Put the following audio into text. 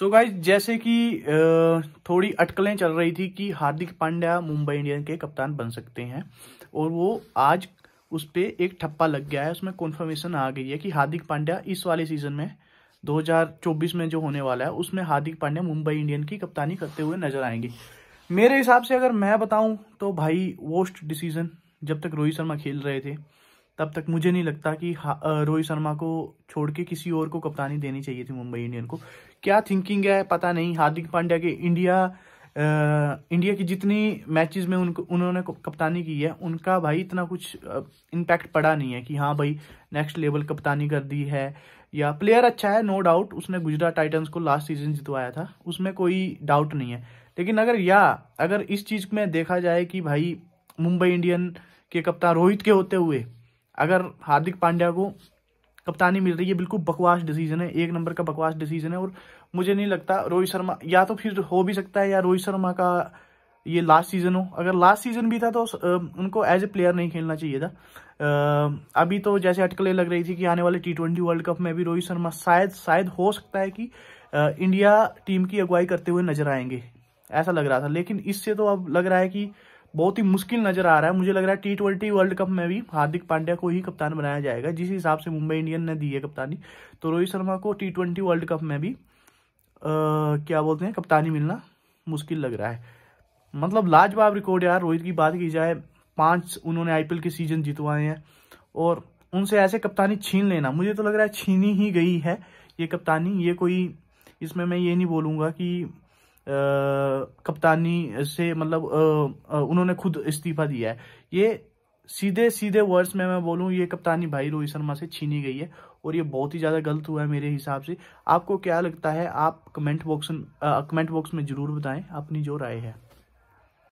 सो so guys जैसे कि थोड़ी अटकलें चल रही थी कि हार्दिक पांड्या मुंबई इंडियन के कप्तान बन सकते हैं और वो आज उस पर एक ठप्पा लग गया है उसमें कॉन्फर्मेशन आ गई है कि हार्दिक पांड्या इस वाले सीजन में 2024 में जो होने वाला है उसमें हार्दिक पांड्या मुंबई इंडियन की कप्तानी करते हुए नजर आएंगे मेरे हिसाब से अगर मैं बताऊं तो भाई वोस्ट डिसीजन जब तक रोहित शर्मा खेल रहे थे तब तक मुझे नहीं लगता कि रोहित शर्मा को छोड़ के किसी और को कप्तानी देनी चाहिए थी मुंबई इंडियन को क्या थिंकिंग है पता नहीं हार्दिक पांड्या के इंडिया आ, इंडिया की जितनी मैचेस में उनको उन्होंने कप्तानी की है उनका भाई इतना कुछ इम्पैक्ट पड़ा नहीं है कि हाँ भाई नेक्स्ट लेवल कप्तानी कर दी है या प्लेयर अच्छा है नो डाउट उसने गुजरात टाइटन्स को लास्ट सीजन जितवाया था उसमें कोई डाउट नहीं है लेकिन अगर या अगर इस चीज़ में देखा जाए कि भाई मुंबई इंडियन के कप्तान रोहित के होते हुए अगर हार्दिक पांड्या को कप्तानी मिल रही है बिल्कुल बकवास डिसीजन है एक नंबर का बकवास डिसीजन है और मुझे नहीं लगता रोहित शर्मा या तो फिर हो भी सकता है या रोहित शर्मा का ये लास्ट सीजन हो अगर लास्ट सीजन भी था तो उनको एज ए प्लेयर नहीं खेलना चाहिए था अभी तो जैसे अटकलें लग रही थी कि आने वाले टी ट्वेंटी वर्ल्ड कप में भी रोहित शर्मा शायद शायद हो सकता है कि इंडिया टीम की अगुवाई करते हुए नजर आएंगे ऐसा लग रहा था लेकिन इससे तो अब लग रहा है कि बहुत ही मुश्किल नजर आ रहा है मुझे लग रहा है टी ट्वेंटी वर्ल्ड कप में भी हार्दिक पांड्या को ही कप्तान बनाया जाएगा जिस हिसाब से मुंबई इंडियन ने दी है कप्तानी तो रोहित शर्मा को टी ट्वेंटी वर्ल्ड कप में भी आ, क्या बोलते हैं कप्तानी मिलना मुश्किल लग रहा है मतलब लाजवाब रिकॉर्ड यार रोहित की बात की जाए पांच उन्होंने आईपीएल के सीजन जितवाए हैं और उनसे ऐसे कप्तानी छीन लेना मुझे तो लग रहा है छीनी ही गई है ये कप्तानी ये कोई इसमें मैं ये नहीं बोलूँगा कि कप्तानी से मतलब उन्होंने खुद इस्तीफा दिया है ये सीधे सीधे वर्ड्स में मैं बोलूँ ये कप्तानी भाई रोहित शर्मा से छीनी गई है और ये बहुत ही ज़्यादा गलत हुआ है मेरे हिसाब से आपको क्या लगता है आप कमेंट बॉक्स कमेंट बॉक्स में ज़रूर बताएं अपनी जो राय है